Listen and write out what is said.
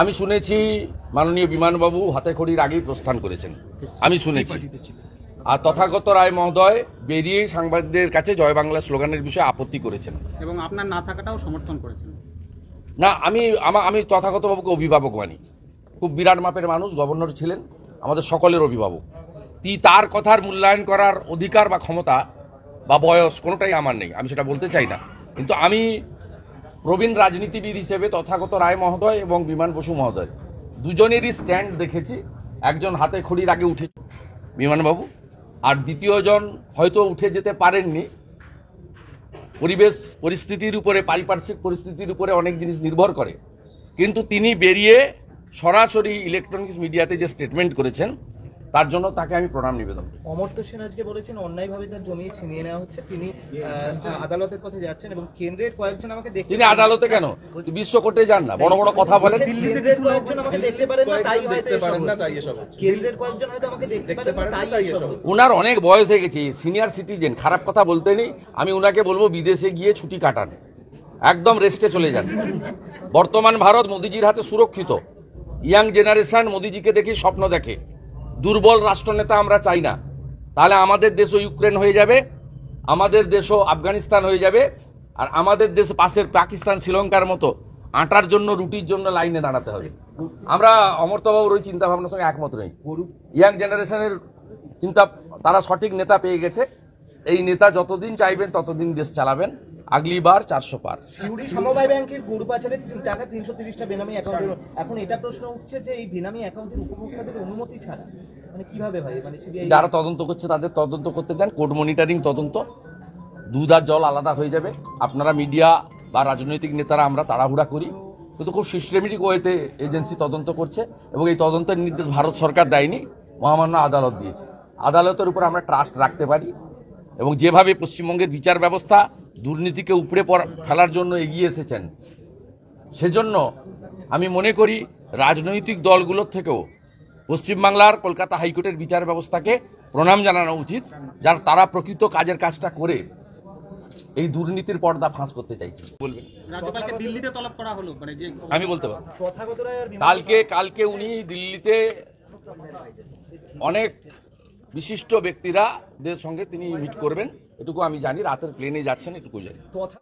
আমি শুনেছি মাননীয় বিমানবাবু হাতে খড়ির আগেই প্রস্থান করেছেন আমি শুনেছি আর তথাগত রায় মহোদয় বেরিয়ে সাংবাদিকদের কাছে জয় বাংলা স্লোগানের বিষয়ে আপত্তি করেছেন এবং আপনার না থাকাটাও সমর্থন করেছেন না আমি আমা আমি তথাগতবাবুকে অভিভাবক মানি খুব বিরাট মাপের মানুষ গভর্নর ছিলেন আমাদের সকলের অভিভাবক তি তার কথার মূল্যায়ন করার অধিকার বা ক্ষমতা বা বয়স কোনোটাই আমার নেই আমি সেটা বলতে চাই না কিন্তু আমি প্রবীণ রাজনীতিবিদ হিসেবে তথাগত রায় মহোদয় এবং বিমান বসু মহোদয় দুজনেরই স্ট্যান্ড দেখেছি একজন হাতে খড়ির আগে উঠে বিমানবাবু আর দ্বিতীয়জন হয়তো উঠে যেতে পারেননি পরিবেশ পরিস্থিতির উপরে পারিপার্শ্বিক পরিস্থিতির উপরে অনেক জিনিস নির্ভর করে কিন্তু তিনি বেরিয়ে সরাসরি ইলেকট্রনিক্স মিডিয়াতে যে স্টেটমেন্ট করেছেন তার জন্য তাকে আমি প্রণাম নিবেদন করি অমর্ত্য সেন আজকে বলেছেন অন্যায়ভাবে তার জমি ছিনিয়ে নেওয়া হচ্ছে তিনি আদালতের পথে যাচ্ছেন এবং কেন্দ্রের কয়েকজন আমাকে দেখতে তিনি আদালতে কেন বিশ্ব কোর্টে যান না বড় বড় কথা বলে দিল্লিতে কয়েকজন আমাকে দেখতে পারেন না তাই হয়তো পারেন না তাই সব কেন্দ্রের কয়েকজন হয়তো আমাকে দেখতে পারেন না তাই সব ওনার অনেক বয়স হয়ে গেছে সিনিয়র সিটিজেন খারাপ কথা বলতে নেই আমি ওনাকে বলবো বিদেশে গিয়ে ছুটি কাটান একদম রেস্টে চলে যান বর্তমান ভারত মোদিজির হাতে সুরক্ষিত ইয়াং জেনারেশন মোদিজিকে দেখে স্বপ্ন দেখে দুর্বল রাষ্ট্রনেতা আমরা চাই না তাহলে আমাদের দেশও ইউক্রেন হয়ে যাবে আমাদের দেশও আফগানিস্তান হয়ে যাবে আর আমাদের দেশ পাশের পাকিস্তান শ্রীলঙ্কার মতো আটার জন্য রুটির জন্য লাইনে দাঁড়াতে হবে আমরা অমর্তবাবুর ওই চিন্তাভাবনার সঙ্গে একমত নই ইয়াং জেনারেশনের চিন্তা তারা সঠিক নেতা পেয়ে গেছে এই নেতা যতদিন চাইবেন ততদিন দেশ চালাবেন আগলি বার চারশো পার সিউড়ি সমবায় ব্যাংকের গরুবাজারে টাকা তিনশো তিরিশটা বেনামি অ্যাকাউন্ট এখন এটা প্রশ্ন উঠছে যে এই বেনামি অ্যাকাউন্টের উপভোক্তাদের অনুমতি ছাড়া মানে কিভাবে ভাই মানে যারা তদন্ত করছে তাদের তদন্ত করতে দেন কোর্ট মনিটরিং তদন্ত দুধ আর জল আলাদা হয়ে যাবে আপনারা মিডিয়া বা রাজনৈতিক নেতারা আমরা তাড়াহুড়া করি কিন্তু খুব সিস্টেমেটিক ওয়েতে এজেন্সি তদন্ত করছে এবং এই তদন্তের নির্দেশ ভারত সরকার দেয়নি মহামান্য আদালত দিয়েছে আদালতের উপর আমরা ট্রাস্ট রাখতে পারি এবং যেভাবে পশ্চিমবঙ্গের বিচার ব্যবস্থা দুর্নীতিকে উপরে ফেলার জন্য এগিয়ে এসেছেন সেজন্য আমি মনে করি রাজনৈতিক দলগুলোর থেকেও পশ্চিমবাংলার কলকাতা হাইকোর্টের বিচার ব্যবস্থাকে প্রণাম জানানো উচিত যার তারা প্রকৃত কাজের কাজটা করে এই দুর্নীতির পর্দা ফাঁস করতে চাইছি বলবেন মানে আমি বলতে পারবো কালকে কালকে উনি দিল্লিতে অনেক বিশিষ্ট ব্যক্তিরা দের সঙ্গে তিনি মিট করবেন এটুকু আমি জানি রাতের প্লেনে যাচ্ছেন এটুকু জানি